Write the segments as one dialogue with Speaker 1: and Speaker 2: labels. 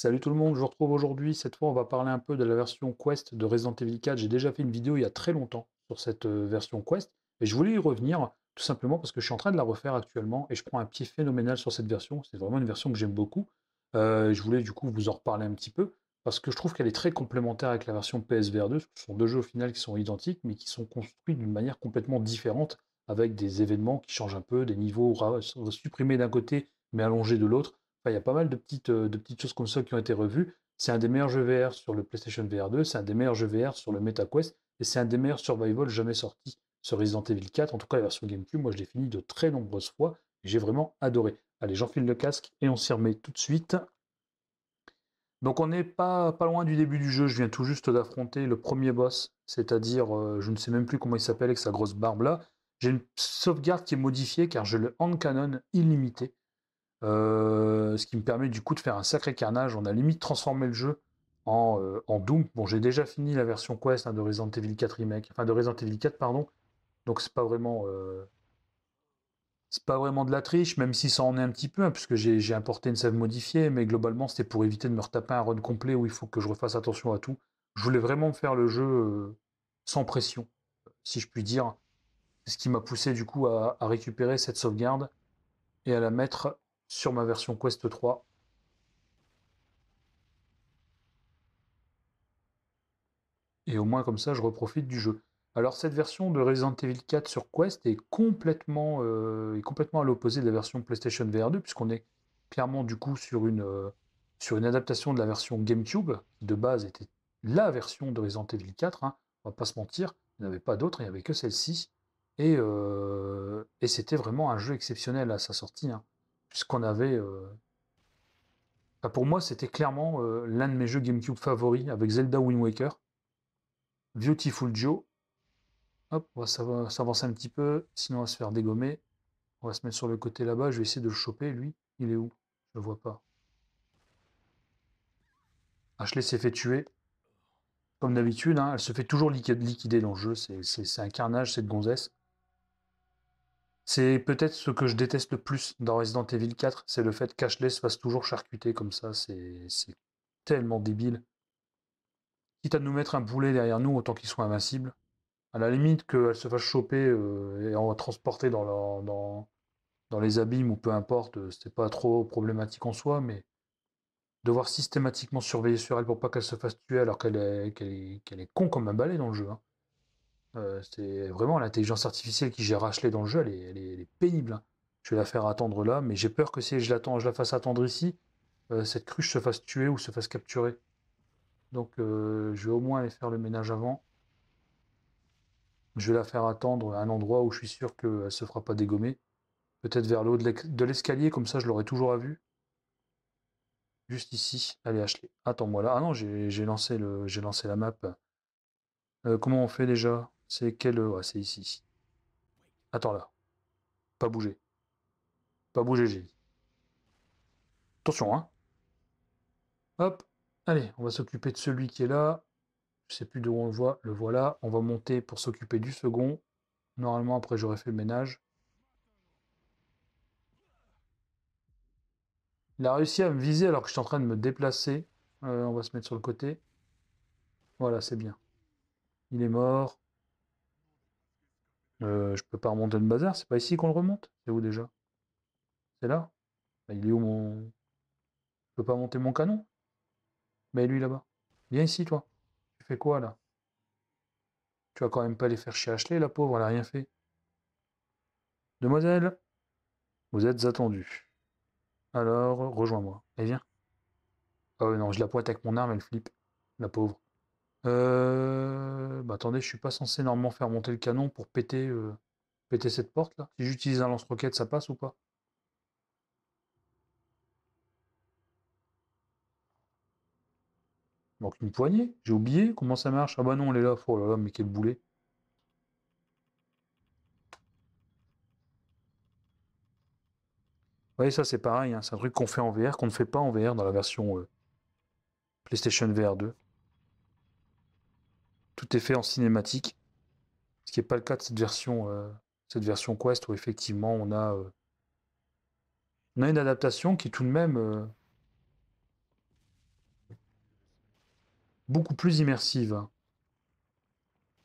Speaker 1: Salut tout le monde, je vous retrouve aujourd'hui. Cette fois, on va parler un peu de la version Quest de Resident Evil 4. J'ai déjà fait une vidéo il y a très longtemps sur cette euh, version Quest et je voulais y revenir tout simplement parce que je suis en train de la refaire actuellement et je prends un petit phénoménal sur cette version. C'est vraiment une version que j'aime beaucoup. Euh, je voulais du coup vous en reparler un petit peu parce que je trouve qu'elle est très complémentaire avec la version PSVR 2. Ce sont deux jeux au final qui sont identiques mais qui sont construits d'une manière complètement différente avec des événements qui changent un peu, des niveaux supprimés d'un côté mais allongés de l'autre il y a pas mal euh, de petites, choses comme ça qui ont été revues. C'est un des meilleurs jeux VR sur le PlayStation VR 2, c'est un des meilleurs jeux VR sur le MetaQuest, et c'est un des meilleurs survival jamais sortis sur Resident Evil 4. En tout cas, la version GameCube, moi, je l'ai fini de très nombreuses fois, j'ai vraiment adoré. Allez, j'enfile le casque et on s'y remet tout de suite. Donc, on n'est pas, pas loin du début du jeu. Je viens tout juste d'affronter le premier boss, c'est-à-dire, euh, je ne sais même plus comment il s'appelle avec sa grosse barbe là. J'ai une sauvegarde qui est modifiée car je le hand canon illimité. Euh, ce qui me permet du coup de faire un sacré carnage. On a limite transformé le jeu en, euh, en Doom. Bon, j'ai déjà fini la version Quest hein, de Resident Evil 4 Remake, enfin de Resident Evil 4, pardon. Donc c'est pas vraiment euh, c'est pas vraiment de la triche, même si ça en est un petit peu, hein, puisque j'ai importé une save modifiée, mais globalement c'était pour éviter de me retaper un run complet où il faut que je refasse attention à tout. Je voulais vraiment faire le jeu sans pression, si je puis dire. ce qui m'a poussé du coup à, à, récupérer cette sauvegarde et à la mettre sur ma version Quest 3. Et au moins comme ça, je reprofite du jeu. Alors cette version de Resident Evil 4 sur Quest est complètement, euh, est complètement à l'opposé de la version PlayStation VR 2, puisqu'on est clairement du coup sur une, euh, sur une adaptation de la version GameCube, de base était la version de Resident Evil 4, On hein. on va pas se mentir, il n'y avait pas d'autres, il n'y avait que celle-ci. Et, euh, et c'était vraiment un jeu exceptionnel à sa sortie. Hein puisqu'on avait. Euh, pour moi, c'était clairement euh, l'un de mes jeux GameCube favoris avec Zelda Wind Waker, Beautiful Joe. Hop, on va s'avancer un petit peu, sinon on va se faire dégommer. On va se mettre sur le côté là-bas, je vais essayer de le choper. Lui, il est où Je le vois pas. Ashley s'est fait tuer. Comme d'habitude, hein, elle se fait toujours liquider dans le jeu. C'est un carnage, cette gonzesse. C'est peut-être ce que je déteste le plus dans Resident Evil 4, c'est le fait qu'Ashley fasse toujours charcuter comme ça, c'est tellement débile. Quitte à nous mettre un boulet derrière nous, autant qu'il soit invincible. À la limite qu'elle se fasse choper euh, et on va transporter dans, dans, les abîmes ou peu importe, euh, c'est pas trop problématique en soi, mais devoir systématiquement surveiller sur elle pour pas qu'elle se fasse tuer alors qu'elle est, qu'elle est, est, con comme un balai dans le jeu. Hein. Euh, c'est vraiment l'intelligence artificielle qui j'ai Ashley dans le jeu, elle est, elle est, pénible. Hein. Je vais la faire attendre là, mais j'ai peur que si je l'attends, je la fasse attendre ici, euh, cette cruche se fasse tuer ou se fasse capturer. Donc euh, je vais au moins aller faire le ménage avant. Je vais la faire attendre à un endroit où je suis sûr qu'elle ne se fera pas dégommer. Peut-être vers le haut de l'escalier, comme ça je l'aurai toujours à vue. Juste ici. Allez, Ashley. Attends-moi là. Ah non, j'ai lancé, lancé la map. comment on fait déjà c'est quel... Euh, c'est ici. Attends là. Pas bouger. Pas bouger, j'ai Attention, hein. Hop. Allez, on va s'occuper de celui qui est là. Je sais plus d'où on le voit. Le voilà. On va monter pour s'occuper du second. Normalement, après, j'aurais fait le ménage. Il a réussi à me viser alors que je suis en train de me déplacer. Euh, on va se mettre sur le côté. Voilà, c'est bien. Il est mort. Euh, je peux pas remonter le bazar, c'est pas ici qu'on le remonte C'est où déjà C'est là bah, Il est où mon... Je peux pas monter mon canon Mais lui là-bas. Viens ici toi. Tu fais quoi là Tu vas quand même pas aller faire chier Ashley, la pauvre, elle a rien fait. Demoiselle, vous êtes attendue. Alors, rejoins-moi. Et viens. Oh non, je la pointe avec mon arme, elle flippe. La pauvre. Euh... Bah, attendez, je suis pas censé normalement faire monter le canon pour euh, péter, cette porte là. Si j'utilise un lance-roquette, ça passe ou pas Manque une poignée, j'ai oublié comment ça marche. Ah bah non, on est là, oh là là, mais quel boulet. vous voyez ça c'est pareil, hein. c'est un truc qu'on fait en VR, qu'on ne fait pas en VR dans la version euh, PlayStation VR 2 est fait en cinématique, ce qui n'est pas le cas de cette version, euh, cette version Quest où effectivement on a, euh, on a une adaptation qui tout de même euh, beaucoup plus immersive.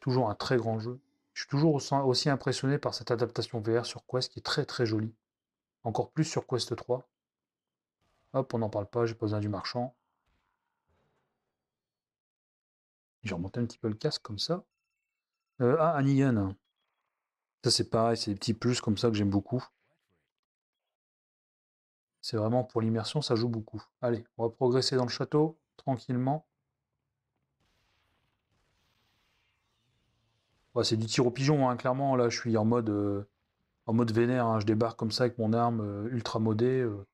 Speaker 1: Toujours un très grand jeu. Je suis toujours aussi impressionné par cette adaptation VR sur Quest qui est très très jolie. Encore plus sur Quest 3. Hop, on n'en parle pas, j'ai pas besoin du marchand. Je remontais un petit peu le casque comme ça. Euh, ah, Anion. Ça, c'est pareil, c'est des petits plus comme ça que j'aime beaucoup. C'est vraiment pour l'immersion, ça joue beaucoup. Allez, on va progresser dans le château, tranquillement. c'est du tir au pigeon, hein, clairement. Là, je suis en mode, euh, en mode vénère. Hein. Je débarque comme ça avec mon arme euh, ultra modée. Euh.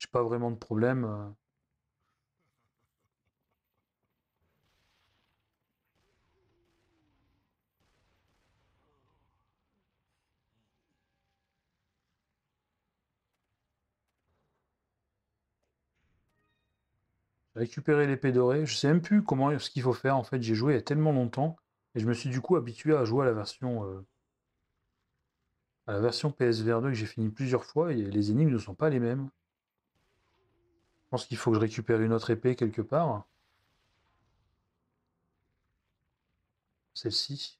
Speaker 1: J'ai pas vraiment de problème. récupérer l'épée dorée. Je sais même plus comment ce qu'il faut faire. En fait, j'ai joué il y a tellement longtemps et je me suis du coup habitué à jouer à la version euh, à la version PSVR 2 que j'ai fini plusieurs fois et les énigmes ne sont pas les mêmes. Je pense qu'il faut que je récupère une autre épée quelque part. Celle-ci.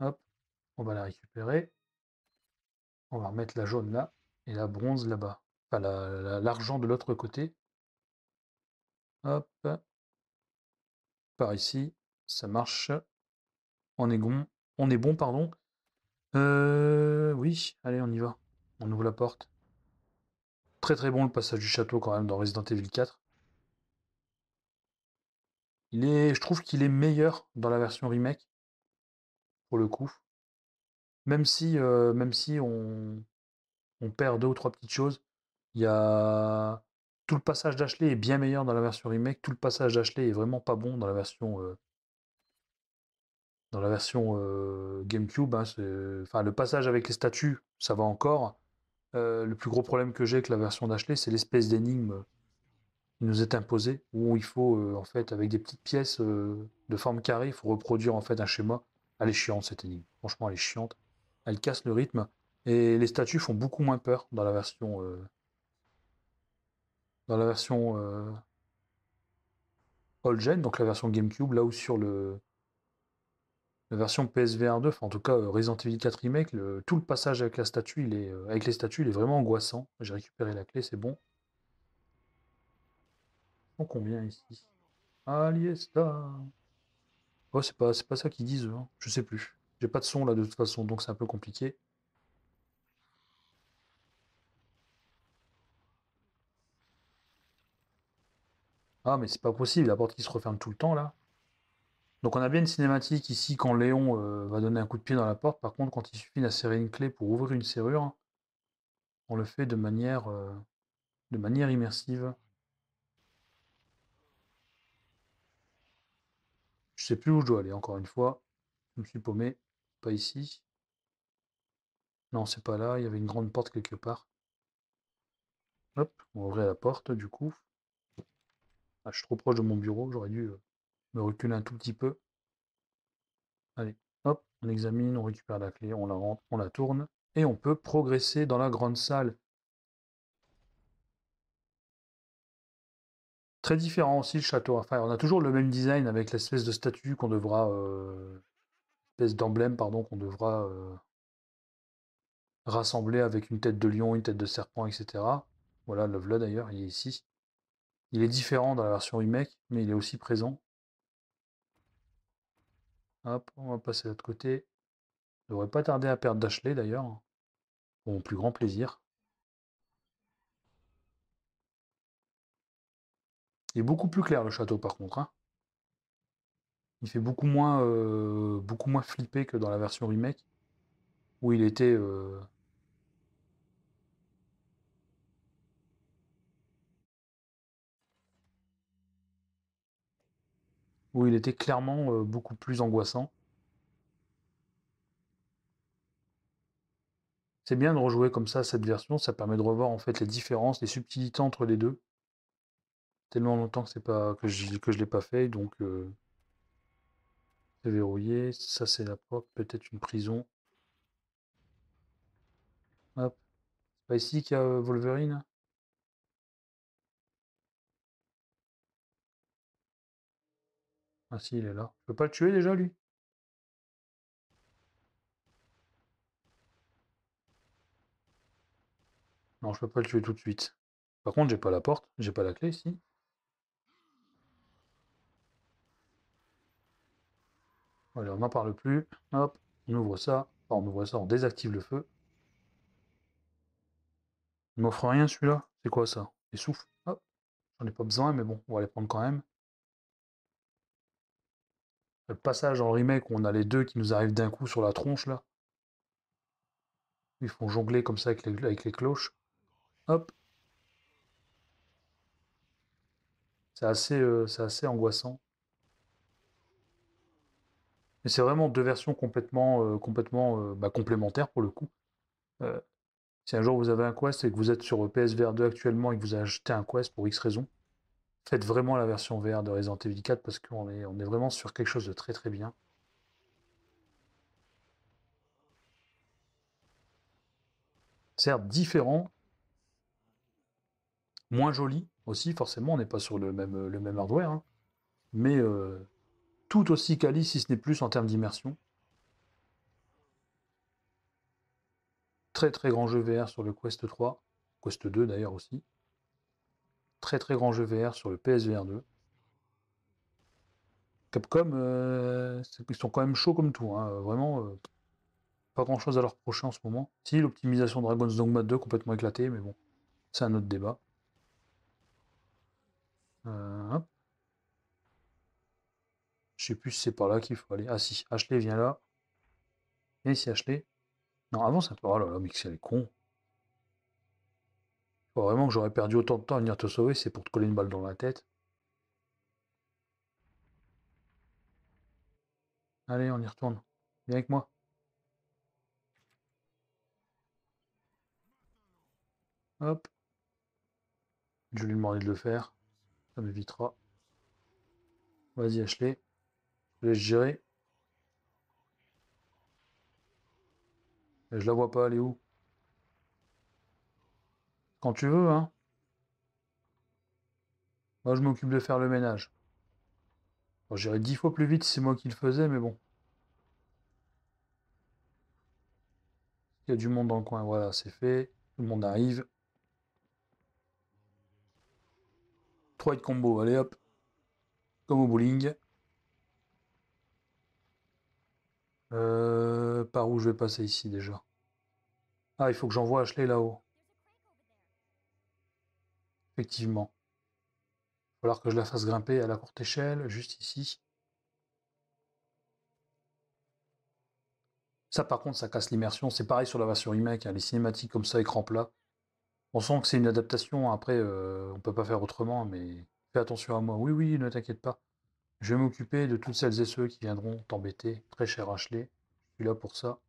Speaker 1: Hop, on va la récupérer. On va remettre la jaune là et la bronze là-bas l'argent de l'autre côté. Hop. Par ici, ça marche. On est bon. On est bon, pardon. Euh, oui, allez, on y va. On ouvre la porte. Très très bon le passage du château quand même dans Resident Evil 4. Il est, je trouve qu'il est meilleur dans la version remake, pour le coup. Même si, euh, même si on perd deux ou trois petites choses, il y a tout le passage d'Ashley est bien meilleur dans la version remake. Tout le passage d'Ashley est vraiment pas bon dans la version dans la version GameCube. Hein, enfin, le passage avec les statues, ça va encore. le plus gros problème que j'ai avec la version d'Ashley, c'est l'espèce d'énigme qui nous est imposée, où il faut en fait avec des petites pièces de forme carrée, il faut reproduire en fait un schéma. Elle est chiante cette énigme. Franchement, elle est chiante. Elle casse le rythme et les statues font beaucoup moins peur dans la version dans la version euh, gen, donc la version GameCube, là où sur le la version PSVR 2, enfin en tout cas euh, Resident Evil 4 remake, tout le passage avec la statue, il est, euh, avec les statues, il est vraiment angoissant. J'ai récupéré la clé, c'est bon. On combien ici Aliesta. Oh, c'est pas, pas ça qu'ils disent, hein. je sais plus. J'ai pas de son là de toute façon, donc c'est un peu compliqué. Ah, mais c'est pas possible, la porte qui se referme tout le temps là. Donc on a bien une cinématique ici quand Léon euh, va donner un coup de pied dans la porte. Par contre, quand il suffit d'insérer une clé pour ouvrir une serrure, on le fait de manière, euh, de manière immersive. Je sais plus où je dois aller, encore une fois. Je me suis paumé. Pas ici. Non, c'est pas là. Il y avait une grande porte quelque part. Hop, on ouvrait la porte du coup. Bah, je suis trop proche de mon bureau, j'aurais dû me reculer un tout petit peu. Allez, hop, on examine, on récupère la clé, on la rentre, on la tourne, et on peut progresser dans la grande salle. Très différent aussi le château à faire On a toujours le même design avec l'espèce de statue qu'on devra, euh, espèce d'emblème pardon, qu'on devra rassembler avec une tête de lion, une tête de serpent, etc. Voilà, le vlog d'ailleurs, il est ici. Il est différent dans la version remake, mais il est aussi présent. Hop, on va passer de l'autre côté. ne devrait pas tarder à perdre Dashley d'ailleurs. Pour mon plus grand plaisir. Il est beaucoup plus clair le château par contre. Hein. Il fait beaucoup moins, euh, beaucoup moins flipper que dans la version remake. Où il était. Euh, où il était clairement euh, beaucoup plus angoissant. C'est bien de rejouer comme ça cette version, ça permet de revoir en fait les différences, les subtilités entre les deux. Tellement longtemps que c'est pas que je, que je l'ai pas fait, donc c'est euh, verrouillé. Ça c'est la propre peut-être une prison. C'est pas ici qu'il y a euh, Wolverine Ah si, il est là. Je peux pas le tuer déjà, lui Non, je peux pas le tuer tout de suite. Par contre, j'ai pas la porte, j'ai pas la clé ici. Voilà, on n'en parle plus. Hop, on ouvre ça. Enfin, on ouvre ça, on désactive le feu. Il m'offre rien celui-là. C'est quoi ça Des souffles. Hop, j'en ai pas besoin, mais bon, on va les prendre quand même. Le passage en remake où on a les deux qui nous arrivent d'un coup sur la tronche, là. Ils font jongler comme ça avec les, avec les cloches. Hop. C'est assez, euh, assez angoissant. Mais c'est vraiment deux versions complètement, euh, complètement euh, bah, complémentaires pour le coup. si un jour vous avez un Quest et que vous êtes sur PSVR 2 actuellement et que vous acheté un Quest pour X raisons faites vraiment la version VR de Resident Evil 4 parce qu'on est, on est vraiment sur quelque chose de très très bien. Certes différent, moins joli aussi, forcément, on n'est pas sur le même, le même hardware, hein. mais euh, tout aussi quali, si ce n'est plus en termes d'immersion. Très très grand jeu VR sur le Quest 3, Quest 2 d'ailleurs aussi très très grand jeu VR sur le PSVR 2. Capcom, euh, ils sont quand même chauds comme tout, hein. vraiment. Euh, pas grand chose à leur reprocher en ce moment. Si l'optimisation Dragon's Dogma 2 complètement éclatée, mais bon, c'est un autre débat. Euh, Je sais plus si c'est par là qu'il faut aller. Ah si, Ashley vient là. Et si Ashley. Non, avant ça. Oh là là, mais c'est con vraiment que j'aurais perdu autant de temps à venir te sauver, c'est pour te coller une balle dans la tête. Allez, on y retourne. Viens avec moi. Hop. Je lui demander de le faire. Ça m'évitera. Vas-y, Ashley. Je vais gérer. je la vois pas, elle est où quand tu veux, hein. Moi, je m'occupe de faire le ménage. J'irai dix fois plus vite si c'est moi qui le faisais, mais bon. Il y a du monde dans le coin. Voilà, c'est fait. Tout le monde arrive. Trois de combo. Allez, hop. Comme au bowling. Euh, par où je vais passer ici déjà Ah, il faut que j'envoie Ashley là-haut. Effectivement. Il va falloir que je la fasse grimper à la courte échelle, juste ici. Ça, par contre, ça casse l'immersion. C'est pareil sur la version remake, hein, les cinématiques comme ça, écran plat. On sent que c'est une adaptation. Après, euh, on peut pas faire autrement, mais fais attention à moi. Oui, oui, ne t'inquiète pas. Je vais m'occuper de toutes celles et ceux qui viendront t'embêter, très cher Ashley. Je suis là pour ça.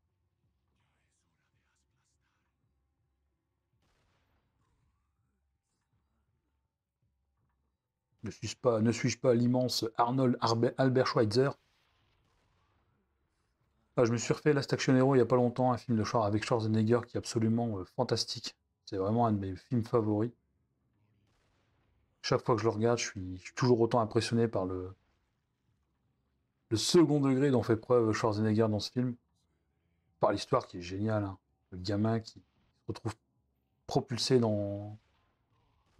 Speaker 1: Ne suis-je pas, l'immense Arnold Albert Schweitzer ah, Je me suis refait Last Action Hero il n'y a pas longtemps, un film de avec Schwarzenegger qui est absolument euh, fantastique. C'est vraiment un de mes films favoris. Chaque fois que je le regarde, je suis, toujours autant impressionné par le, second degré dont fait preuve Schwarzenegger dans ce film, par l'histoire qui est géniale. Hein. Le gamin qui se retrouve propulsé dans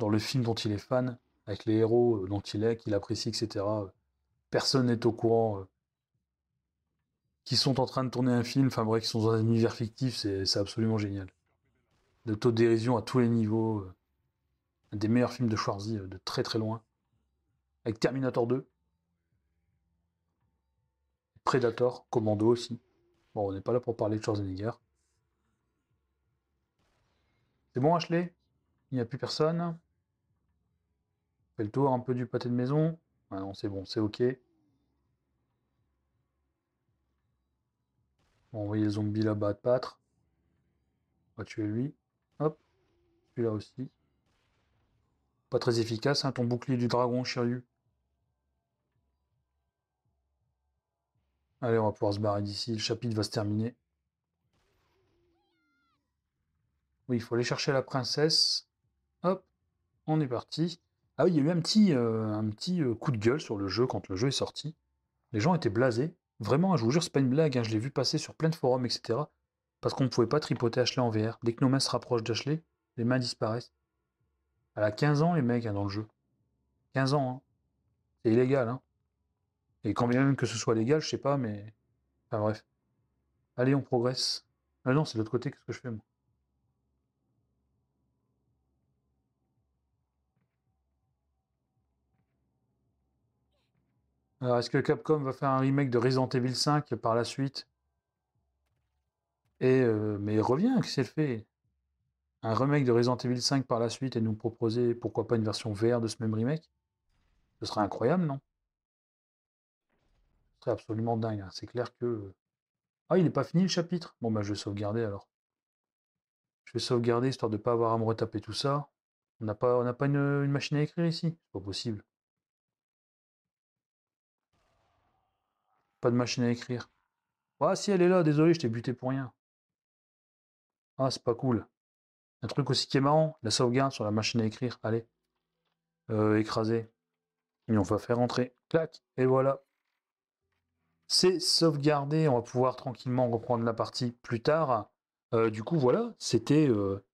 Speaker 1: le film dont il est fan avec les héros euh, dont il est, qu'il apprécie, etc. Euh, personne n'est au courant. Euh, qui sont en train de tourner un film, enfin bref, qui sont dans un univers fictif, c'est absolument génial. De taux de dérision à tous les niveaux. Des meilleurs films de Schwarzy de très très loin. Avec Terminator 2. Predator, Commando aussi. Bon, on n'est pas là pour parler de Schwarzenegger. C'est bon, Ashley Il n'y a plus personne le tour un peu du pâté de maison. Ah non, c'est bon, c'est ok. On va envoyer les zombie là-bas de pâtre. On va ah, tuer lui. Hop. Celui-là aussi. Pas très efficace, hein, ton bouclier du dragon, chéri Allez, on va pouvoir se barrer d'ici. Le chapitre va se terminer. Oui, il faut aller chercher la princesse. Hop, on est parti. Ah oui, il y a eu un petit, euh, un petit euh, coup de gueule sur le jeu quand le jeu est sorti. Les gens étaient blasés. Vraiment, je vous jure, c'est pas une blague, hein, je l'ai vu passer sur plein de forums, etc. Parce qu'on ne pouvait pas tripoter Ashley en VR. Dès que nos mains se rapprochent d'Ashley, les mains disparaissent. Elle a 15 ans, les mecs, hein, dans le jeu. 15 ans, hein. C'est illégal, hein. Et quand bien même que ce soit légal, je sais pas, mais. Enfin bref. Allez, on progresse. Ah non, c'est de l'autre côté, qu'est-ce que je fais, moi Alors, est-ce que Capcom va faire un remake de Resident Evil 5 par la suite et, euh, Mais reviens, qu'est-ce qu'elle fait Un remake de Resident Evil 5 par la suite et nous proposer, pourquoi pas, une version VR de ce même remake Ce serait incroyable, non Ce serait absolument dingue. Hein. C'est clair que. Euh, ah, il n'est pas fini le chapitre Bon, bah, je vais sauvegarder alors. Je vais sauvegarder histoire de ne pas avoir à me retaper tout ça. On n'a pas, on pas une, une machine à écrire ici. C'est pas possible. Pas de machine à écrire. Ah, si elle est là, désolé, je t'ai buté pour rien. Ah, c'est pas cool. Un truc aussi qui est marrant, la sauvegarde sur la machine à écrire. Allez. Euh, écraser. Et on va faire entrer. Clac. Et voilà. C'est sauvegardé. On va pouvoir tranquillement reprendre la partie plus tard. Euh, du coup, voilà. C'était. Euh,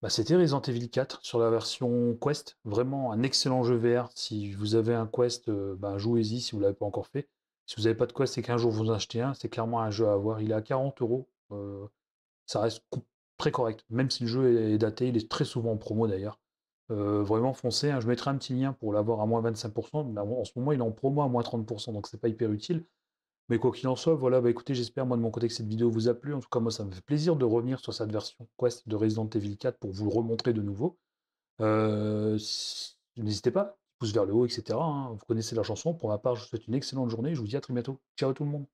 Speaker 1: bah, c'était Resident Evil 4 sur la version Quest. Vraiment un excellent jeu VR. Si vous avez un Quest, bah, jouez-y si vous ne l'avez pas encore fait. Si vous n'avez pas de quoi, c'est qu'un jour vous en achetez un. C'est clairement un jeu à avoir. Il est à 40 euros. Euh, ça reste très correct. Même si le jeu est daté, il est très souvent en promo d'ailleurs. Euh, vraiment foncé. Hein, je mettrai un petit lien pour l'avoir à moins 25%. en ce moment, il est en promo à moins 30%, donc c'est pas hyper utile. Mais quoi qu'il en soit, voilà, bah écoutez, j'espère moi de mon côté que cette vidéo vous a plu. En tout cas, moi, ça me fait plaisir de revenir sur cette version Quest de Resident Evil 4 pour vous le remontrer de nouveau. Euh, n'hésitez pas, vers le haut, etc. Hein. Vous connaissez la chanson. Pour ma part, je vous souhaite une excellente journée. Je vous dis à très bientôt. Ciao tout le monde.